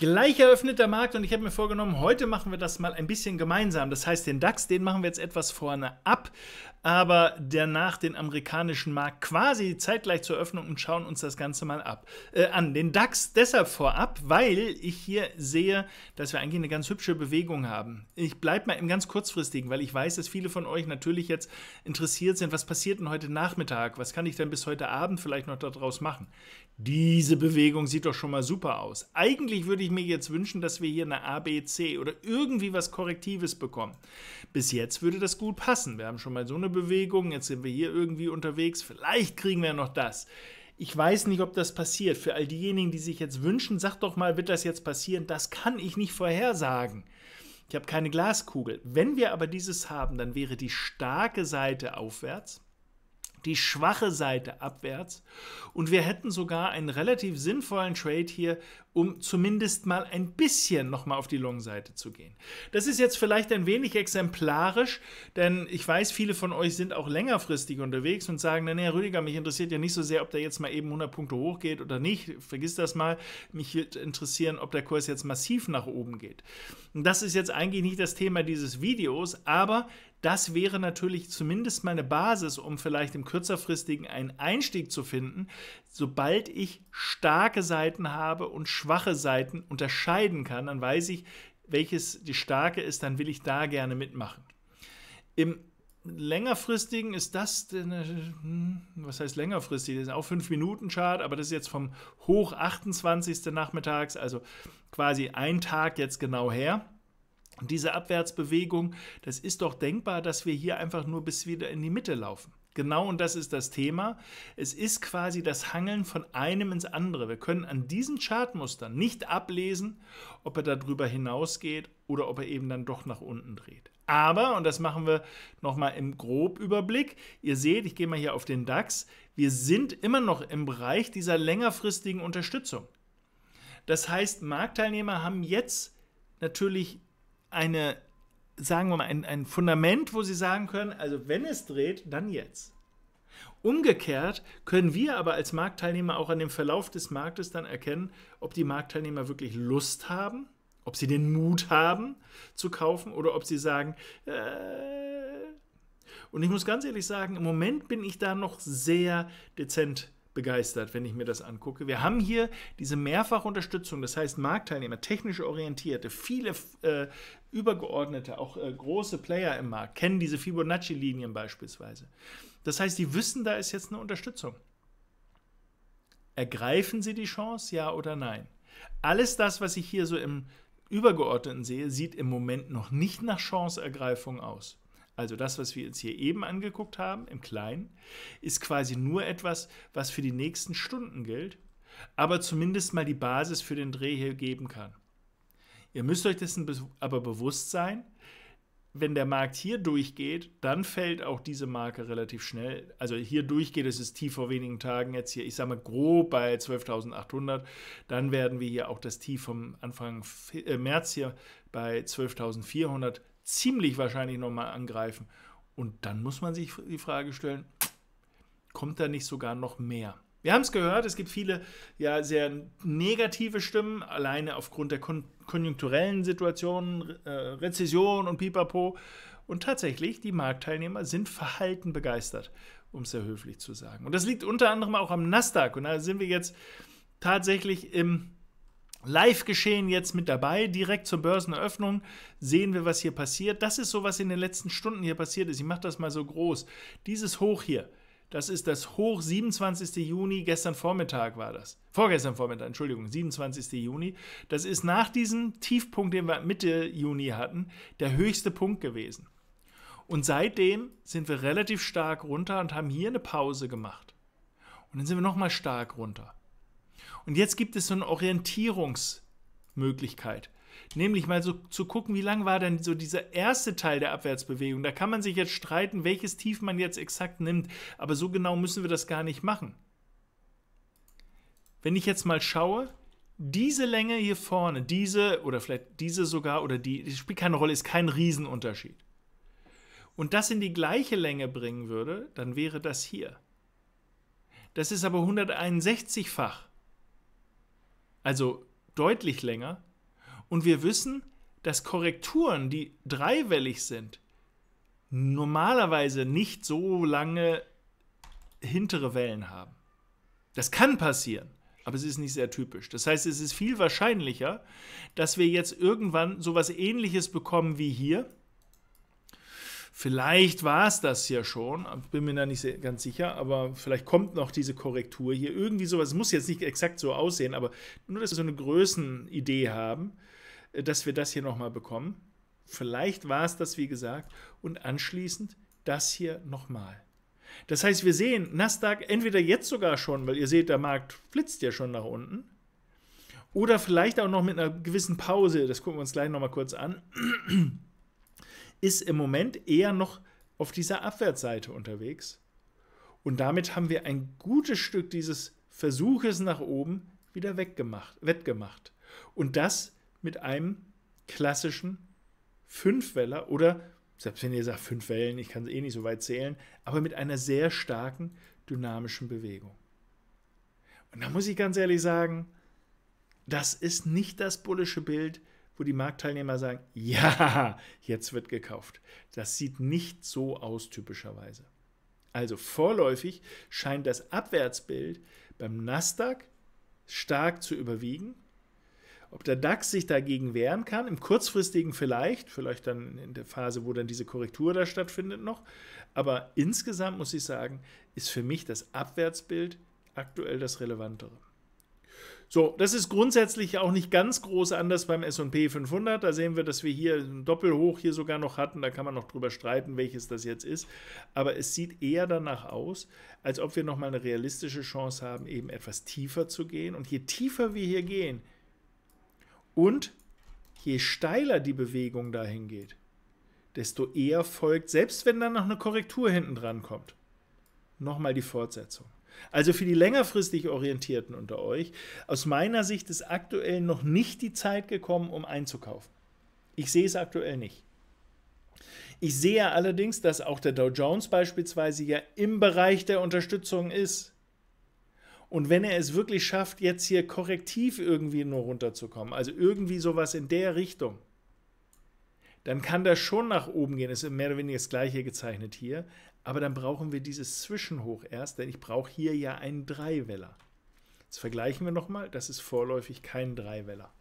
Gleich eröffnet der Markt und ich habe mir vorgenommen, heute machen wir das mal ein bisschen gemeinsam. Das heißt, den DAX, den machen wir jetzt etwas vorne ab aber danach den amerikanischen Markt quasi zeitgleich zur Öffnung und schauen uns das Ganze mal ab äh, an. Den DAX deshalb vorab, weil ich hier sehe, dass wir eigentlich eine ganz hübsche Bewegung haben. Ich bleibe mal im ganz kurzfristigen, weil ich weiß, dass viele von euch natürlich jetzt interessiert sind, was passiert denn heute Nachmittag, was kann ich denn bis heute Abend vielleicht noch daraus machen. Diese Bewegung sieht doch schon mal super aus. Eigentlich würde ich mir jetzt wünschen, dass wir hier eine ABC oder irgendwie was Korrektives bekommen. Bis jetzt würde das gut passen. Wir haben schon mal so eine Bewegung Bewegung, jetzt sind wir hier irgendwie unterwegs, vielleicht kriegen wir noch das. Ich weiß nicht, ob das passiert. Für all diejenigen, die sich jetzt wünschen, sag doch mal, wird das jetzt passieren? Das kann ich nicht vorhersagen. Ich habe keine Glaskugel. Wenn wir aber dieses haben, dann wäre die starke Seite aufwärts die schwache Seite abwärts. Und wir hätten sogar einen relativ sinnvollen Trade hier, um zumindest mal ein bisschen nochmal auf die Long-Seite zu gehen. Das ist jetzt vielleicht ein wenig exemplarisch, denn ich weiß, viele von euch sind auch längerfristig unterwegs und sagen, naja, Rüdiger, mich interessiert ja nicht so sehr, ob der jetzt mal eben 100 Punkte hochgeht oder nicht. Vergiss das mal. Mich wird interessieren, ob der Kurs jetzt massiv nach oben geht. Und das ist jetzt eigentlich nicht das Thema dieses Videos, aber das wäre natürlich zumindest meine Basis, um vielleicht im kürzerfristigen einen Einstieg zu finden, sobald ich starke Seiten habe und schwache Seiten unterscheiden kann, dann weiß ich, welches die starke ist, dann will ich da gerne mitmachen. Im längerfristigen ist das, äh, hm, was heißt längerfristig? Das ist auch 5-Minuten-Chart, aber das ist jetzt vom hoch 28. Nachmittags, also quasi ein Tag jetzt genau her. Und diese Abwärtsbewegung, das ist doch denkbar, dass wir hier einfach nur bis wieder in die Mitte laufen. Genau und das ist das Thema. Es ist quasi das Hangeln von einem ins andere. Wir können an diesen Chartmustern nicht ablesen, ob er darüber hinausgeht oder ob er eben dann doch nach unten dreht. Aber, und das machen wir nochmal im Grobüberblick, ihr seht, ich gehe mal hier auf den DAX, wir sind immer noch im Bereich dieser längerfristigen Unterstützung. Das heißt, Marktteilnehmer haben jetzt natürlich eine, sagen wir mal, ein, ein Fundament, wo sie sagen können, also wenn es dreht, dann jetzt. Umgekehrt können wir aber als Marktteilnehmer auch an dem Verlauf des Marktes dann erkennen, ob die Marktteilnehmer wirklich Lust haben, ob sie den Mut haben zu kaufen oder ob sie sagen, äh und ich muss ganz ehrlich sagen, im Moment bin ich da noch sehr dezent begeistert, wenn ich mir das angucke. Wir haben hier diese Mehrfachunterstützung, das heißt Marktteilnehmer, technisch orientierte, viele äh, übergeordnete, auch äh, große Player im Markt kennen diese Fibonacci-Linien beispielsweise. Das heißt, die wissen, da ist jetzt eine Unterstützung. Ergreifen sie die Chance, ja oder nein? Alles das, was ich hier so im Übergeordneten sehe, sieht im Moment noch nicht nach Chanceergreifung aus. Also das, was wir uns hier eben angeguckt haben, im Kleinen, ist quasi nur etwas, was für die nächsten Stunden gilt, aber zumindest mal die Basis für den Dreh hier geben kann. Ihr müsst euch dessen aber bewusst sein, wenn der Markt hier durchgeht, dann fällt auch diese Marke relativ schnell. Also hier durchgeht, es ist tief vor wenigen Tagen jetzt hier, ich sage mal grob bei 12.800, dann werden wir hier auch das Tief vom Anfang äh, März hier bei 12.400 ziemlich wahrscheinlich nochmal angreifen. Und dann muss man sich die Frage stellen, kommt da nicht sogar noch mehr? Wir haben es gehört, es gibt viele ja sehr negative Stimmen, alleine aufgrund der kon konjunkturellen Situationen, äh, Rezession und Pipapo. Und tatsächlich, die Marktteilnehmer sind verhalten begeistert, um es sehr höflich zu sagen. Und das liegt unter anderem auch am Nasdaq. Und da sind wir jetzt tatsächlich im Live-Geschehen jetzt mit dabei, direkt zur Börseneröffnung sehen wir, was hier passiert. Das ist so, was in den letzten Stunden hier passiert ist. Ich mache das mal so groß. Dieses Hoch hier, das ist das Hoch 27. Juni, gestern Vormittag war das. Vorgestern Vormittag, Entschuldigung, 27. Juni. Das ist nach diesem Tiefpunkt, den wir Mitte Juni hatten, der höchste Punkt gewesen. Und seitdem sind wir relativ stark runter und haben hier eine Pause gemacht. Und dann sind wir nochmal stark runter. Und jetzt gibt es so eine Orientierungsmöglichkeit. Nämlich mal so zu gucken, wie lang war denn so dieser erste Teil der Abwärtsbewegung. Da kann man sich jetzt streiten, welches Tief man jetzt exakt nimmt. Aber so genau müssen wir das gar nicht machen. Wenn ich jetzt mal schaue, diese Länge hier vorne, diese oder vielleicht diese sogar oder die, das spielt keine Rolle, ist kein Riesenunterschied. Und das in die gleiche Länge bringen würde, dann wäre das hier. Das ist aber 161-fach also deutlich länger. Und wir wissen, dass Korrekturen, die dreiwellig sind, normalerweise nicht so lange hintere Wellen haben. Das kann passieren, aber es ist nicht sehr typisch. Das heißt, es ist viel wahrscheinlicher, dass wir jetzt irgendwann sowas ähnliches bekommen wie hier Vielleicht war es das ja schon, bin mir da nicht ganz sicher, aber vielleicht kommt noch diese Korrektur hier. Irgendwie sowas, es muss jetzt nicht exakt so aussehen, aber nur, dass wir so eine Größenidee haben, äh, dass wir das hier nochmal bekommen. Vielleicht war es das, wie gesagt, und anschließend das hier nochmal. Das heißt, wir sehen Nasdaq entweder jetzt sogar schon, weil ihr seht, der Markt flitzt ja schon nach unten, oder vielleicht auch noch mit einer gewissen Pause, das gucken wir uns gleich nochmal kurz an. ist im Moment eher noch auf dieser Abwärtsseite unterwegs. Und damit haben wir ein gutes Stück dieses Versuches nach oben wieder weggemacht, wettgemacht. Und das mit einem klassischen Fünfweller oder, selbst wenn ihr sagt fünf Wellen, ich kann es eh nicht so weit zählen, aber mit einer sehr starken dynamischen Bewegung. Und da muss ich ganz ehrlich sagen, das ist nicht das bullische Bild, wo die Marktteilnehmer sagen, ja, jetzt wird gekauft. Das sieht nicht so aus typischerweise. Also vorläufig scheint das Abwärtsbild beim Nasdaq stark zu überwiegen. Ob der DAX sich dagegen wehren kann, im kurzfristigen vielleicht, vielleicht dann in der Phase, wo dann diese Korrektur da stattfindet noch, aber insgesamt muss ich sagen, ist für mich das Abwärtsbild aktuell das Relevantere. So, das ist grundsätzlich auch nicht ganz groß anders beim S&P 500. Da sehen wir, dass wir hier ein Doppelhoch hier sogar noch hatten. Da kann man noch drüber streiten, welches das jetzt ist. Aber es sieht eher danach aus, als ob wir nochmal eine realistische Chance haben, eben etwas tiefer zu gehen. Und je tiefer wir hier gehen und je steiler die Bewegung dahin geht, desto eher folgt, selbst wenn dann noch eine Korrektur hinten dran kommt, nochmal die Fortsetzung. Also für die längerfristig Orientierten unter euch, aus meiner Sicht ist aktuell noch nicht die Zeit gekommen, um einzukaufen. Ich sehe es aktuell nicht. Ich sehe allerdings, dass auch der Dow Jones beispielsweise ja im Bereich der Unterstützung ist. Und wenn er es wirklich schafft, jetzt hier korrektiv irgendwie nur runterzukommen, also irgendwie sowas in der Richtung, dann kann das schon nach oben gehen. Ist mehr oder weniger das gleiche gezeichnet hier. Aber dann brauchen wir dieses Zwischenhoch erst, denn ich brauche hier ja einen Dreiweller. Jetzt vergleichen wir nochmal, das ist vorläufig kein Dreiweller.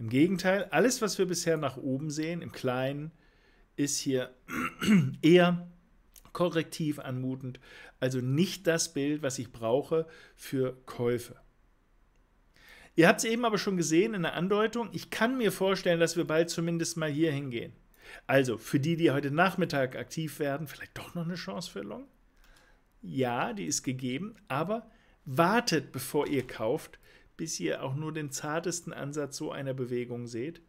Im Gegenteil, alles, was wir bisher nach oben sehen, im Kleinen, ist hier eher korrektiv anmutend. Also nicht das Bild, was ich brauche für Käufe. Ihr habt es eben aber schon gesehen in der Andeutung. Ich kann mir vorstellen, dass wir bald zumindest mal hier hingehen. Also, für die, die heute Nachmittag aktiv werden, vielleicht doch noch eine Chance für Long? Ja, die ist gegeben, aber wartet, bevor ihr kauft, bis ihr auch nur den zartesten Ansatz so einer Bewegung seht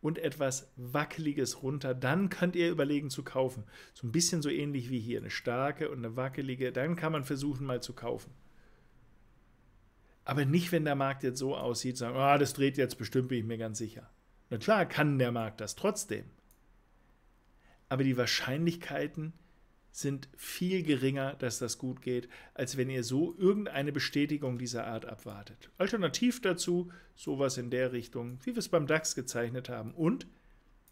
und etwas Wackeliges runter. Dann könnt ihr überlegen zu kaufen. So ein bisschen so ähnlich wie hier, eine starke und eine wackelige. Dann kann man versuchen, mal zu kaufen. Aber nicht, wenn der Markt jetzt so aussieht, sagen, oh, das dreht jetzt bestimmt, bin ich mir ganz sicher. Na klar, kann der Markt das trotzdem. Aber die Wahrscheinlichkeiten sind viel geringer, dass das gut geht, als wenn ihr so irgendeine Bestätigung dieser Art abwartet. Alternativ dazu sowas in der Richtung, wie wir es beim DAX gezeichnet haben, und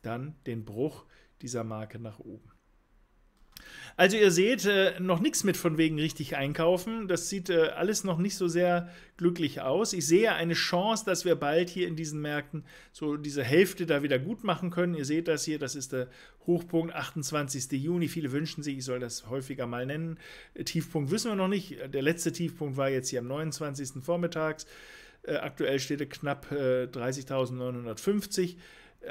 dann den Bruch dieser Marke nach oben. Also ihr seht äh, noch nichts mit von wegen richtig einkaufen. Das sieht äh, alles noch nicht so sehr glücklich aus. Ich sehe eine Chance, dass wir bald hier in diesen Märkten so diese Hälfte da wieder gut machen können. Ihr seht das hier, das ist der Hochpunkt 28. Juni. Viele wünschen sich, ich soll das häufiger mal nennen. Äh, Tiefpunkt wissen wir noch nicht. Äh, der letzte Tiefpunkt war jetzt hier am 29. Vormittags. Äh, aktuell steht er knapp 30.950. Äh,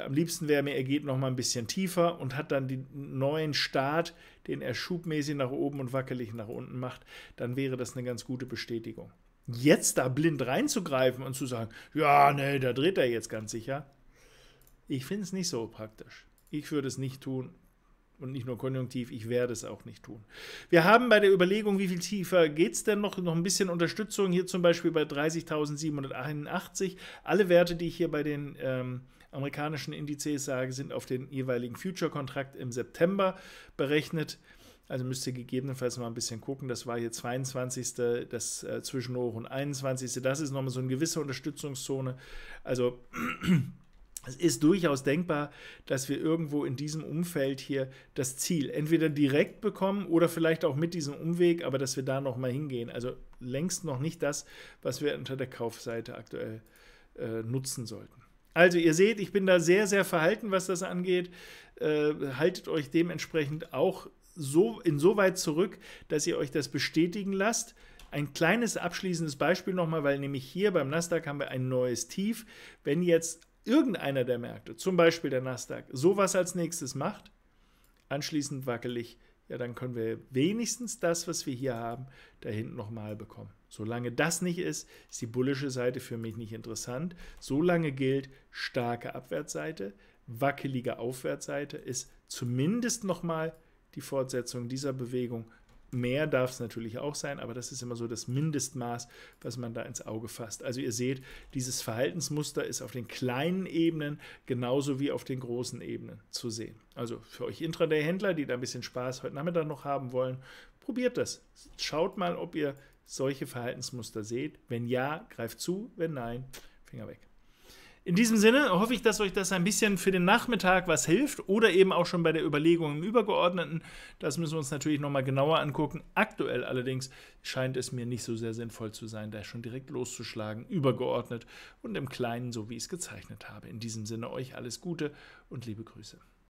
am liebsten wäre mir, er geht noch mal ein bisschen tiefer und hat dann den neuen Start, den er schubmäßig nach oben und wackelig nach unten macht, dann wäre das eine ganz gute Bestätigung. Jetzt da blind reinzugreifen und zu sagen, ja, nee, da dreht er jetzt ganz sicher, ich finde es nicht so praktisch. Ich würde es nicht tun, und nicht nur konjunktiv, ich werde es auch nicht tun. Wir haben bei der Überlegung, wie viel tiefer geht es denn noch, noch ein bisschen Unterstützung, hier zum Beispiel bei 30.781. Alle Werte, die ich hier bei den ähm, amerikanischen Indizes sage, sind auf den jeweiligen Future-Kontrakt im September berechnet. Also müsst ihr gegebenenfalls mal ein bisschen gucken. Das war hier 22. das äh, Zwischenhoch und 21. Das ist nochmal so eine gewisse Unterstützungszone. Also es ist durchaus denkbar, dass wir irgendwo in diesem Umfeld hier das Ziel entweder direkt bekommen oder vielleicht auch mit diesem Umweg, aber dass wir da nochmal hingehen. Also längst noch nicht das, was wir unter der Kaufseite aktuell äh, nutzen sollten. Also ihr seht, ich bin da sehr, sehr verhalten, was das angeht. Äh, haltet euch dementsprechend auch so insoweit zurück, dass ihr euch das bestätigen lasst. Ein kleines abschließendes Beispiel nochmal, weil nämlich hier beim Nasdaq haben wir ein neues Tief. Wenn jetzt irgendeiner der Märkte, zum Beispiel der Nasdaq, sowas als nächstes macht, anschließend wackelig, ja, dann können wir wenigstens das, was wir hier haben, da hinten nochmal bekommen. Solange das nicht ist, ist die bullische Seite für mich nicht interessant. Solange gilt, starke Abwärtsseite, wackelige Aufwärtsseite ist zumindest nochmal die Fortsetzung dieser Bewegung Mehr darf es natürlich auch sein, aber das ist immer so das Mindestmaß, was man da ins Auge fasst. Also ihr seht, dieses Verhaltensmuster ist auf den kleinen Ebenen genauso wie auf den großen Ebenen zu sehen. Also für euch Intraday-Händler, die da ein bisschen Spaß heute Nachmittag noch haben wollen, probiert das. Schaut mal, ob ihr solche Verhaltensmuster seht. Wenn ja, greift zu, wenn nein, Finger weg. In diesem Sinne hoffe ich, dass euch das ein bisschen für den Nachmittag was hilft oder eben auch schon bei der Überlegung im Übergeordneten. Das müssen wir uns natürlich nochmal genauer angucken. Aktuell allerdings scheint es mir nicht so sehr sinnvoll zu sein, da schon direkt loszuschlagen, übergeordnet und im Kleinen, so wie ich es gezeichnet habe. In diesem Sinne euch alles Gute und liebe Grüße.